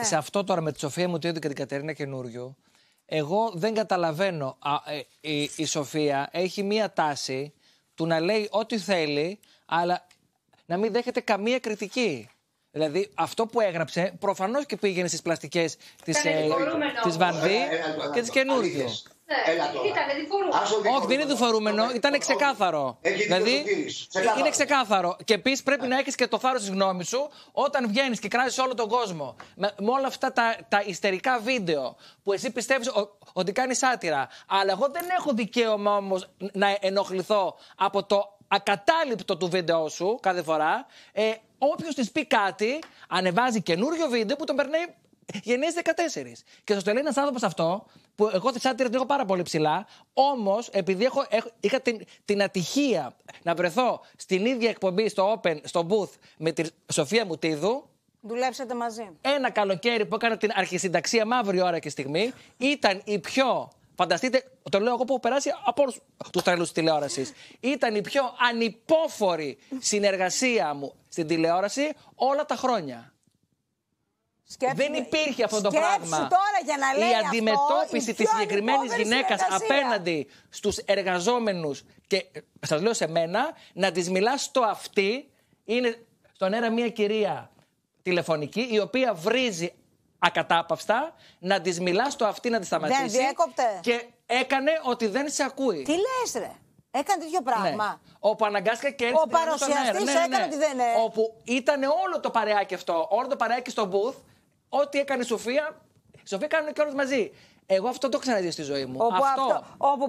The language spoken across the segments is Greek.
σε αυτό τώρα με τη Σοφία Μουτίδου και την Κατερίνα Καινούριο, εγώ δεν καταλαβαίνω. η, Σοφία έχει μία τάση του να λέει ό,τι θέλει, αλλά να μην δέχεται καμία κριτική. Δηλαδή, αυτό που έγραψε προφανώς και πήγαινε στις πλαστικές της Βανδί και της καινούργιο. Όχι, δεν είναι διφορούμενο. Ήταν ξεκάθαρο. δηλαδή, είναι ξεκάθαρο. Και επίση πρέπει να έχει και το θάρρο τη γνώμη σου όταν βγαίνει και κράζει όλο τον κόσμο. Με, όλα αυτά τα, ιστερικά βίντεο που εσύ πιστεύει ότι κάνει άτυρα. Αλλά εγώ δεν έχω δικαίωμα όμω να ενοχληθώ από το ακατάληπτο του βίντεο σου κάθε φορά. Όποιο τη πει κάτι, ανεβάζει καινούριο βίντεο που τον περνάει γενναίε 14. Και σας το λέει ένας άνθρωπος αυτό, που εγώ τη σάτυρα την έχω πάρα πολύ ψηλά, όμως επειδή έχω, είχα την, την ατυχία να βρεθώ στην ίδια εκπομπή στο Open, στο Booth, με τη Σοφία Μουτίδου, Δουλέψατε μαζί. Ένα καλοκαίρι που έκανα την αρχισυνταξία μαύρη ώρα και στιγμή ήταν η πιο. Φανταστείτε, το λέω εγώ που έχω περάσει από όλους τους τρελούς της τηλεόρασης. Ήταν η πιο ανυπόφορη συνεργασία μου στην τηλεόραση όλα τα χρόνια δεν υπήρχε αυτό το πράγμα. Τώρα για να λέει η αντιμετώπιση τη συγκεκριμένη γυναίκα απέναντι στους εργαζόμενους και σας λέω σε μένα, να της μιλάς στο αυτή. Είναι στον αέρα μια κυρία τηλεφωνική η οποία βρίζει ακατάπαυστα, να της μιλάς στο αυτή να της σταματήσει. Δεν διέκοπτε. Και έκανε ότι δεν σε ακούει. Τι λες, ρε. Έκανε τέτοιο ναι. πράγμα. Ναι. Όπου αναγκάστηκε και έτσι. Ο παρουσιαστή έκανε ναι. ότι δεν είναι. Όπου ήταν όλο το παρεάκι αυτό, όλο το παρεάκι στο booth ό,τι έκανε η Σοφία, η Σοφία κάνουν και όλε μαζί. Εγώ αυτό το ξαναδεί στη ζωή μου. Όπου, αυτό... αυτό όπου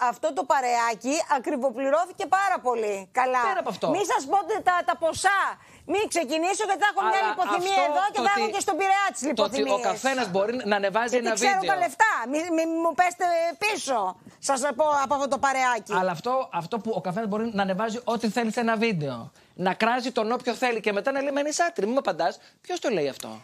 αυτό το παρεάκι ακριβοπληρώθηκε πάρα πολύ. Καλά. Πέρα από αυτό. Μην σας πω τα, τα ποσά. Μην ξεκινήσω γιατί θα έχω μια λιποθυμία εδώ και θα έχω και στον πειραιά τη λιποθυμία. Ότι ο καθένας μπορεί να ανεβάζει ένα βίντεο... βίντεο. ξέρω τα λεφτά. Μην μη, μου πέστε πίσω. Σας πω από αυτό το παρεάκι. Αλλά αυτό, αυτό που ο καθένας μπορεί να ανεβάζει ό,τι θέλει σε ένα βίντεο. Να κράζει τον όποιο θέλει και μετά να λέει μην με απαντάς. Ποιος το λέει αυτό.